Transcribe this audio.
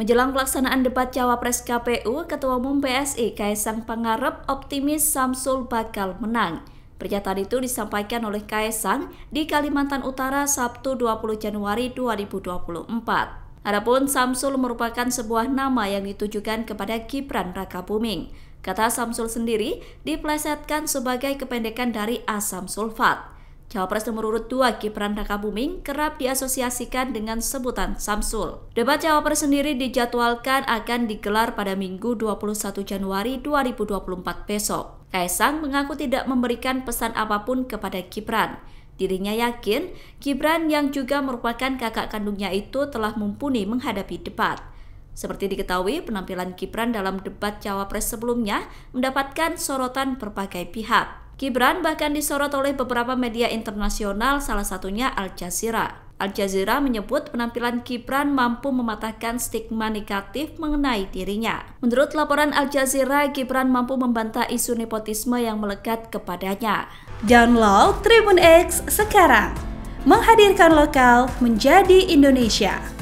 Menjelang pelaksanaan debat cawapres KPU, Ketua Umum PSI Kaisang Pangarep optimis Samsul bakal menang. Pernyataan itu disampaikan oleh Kaisang di Kalimantan Utara Sabtu 20 Januari 2024. Adapun Samsul merupakan sebuah nama yang ditujukan kepada Gibran Raka Buming. Kata Samsul sendiri diplesetkan sebagai kependekan dari asam sulfat. Cawapres nomor urut 2 Gibran Raka Buming kerap diasosiasikan dengan sebutan Samsul. Debat cawapres sendiri dijadwalkan akan digelar pada Minggu 21 Januari 2024 besok. Kaisang mengaku tidak memberikan pesan apapun kepada Gibran. Dirinya yakin Gibran yang juga merupakan kakak kandungnya itu telah mumpuni menghadapi debat. Seperti diketahui, penampilan Gibran dalam debat cawapres sebelumnya mendapatkan sorotan berbagai pihak. Gibran bahkan disorot oleh beberapa media internasional, salah satunya Al Jazeera. Al Jazeera menyebut penampilan Gibran mampu mematahkan stigma negatif mengenai dirinya. Menurut laporan Al Jazeera, Gibran mampu membantah isu nepotisme yang melekat kepadanya. Download Tribun X sekarang, menghadirkan lokal menjadi Indonesia.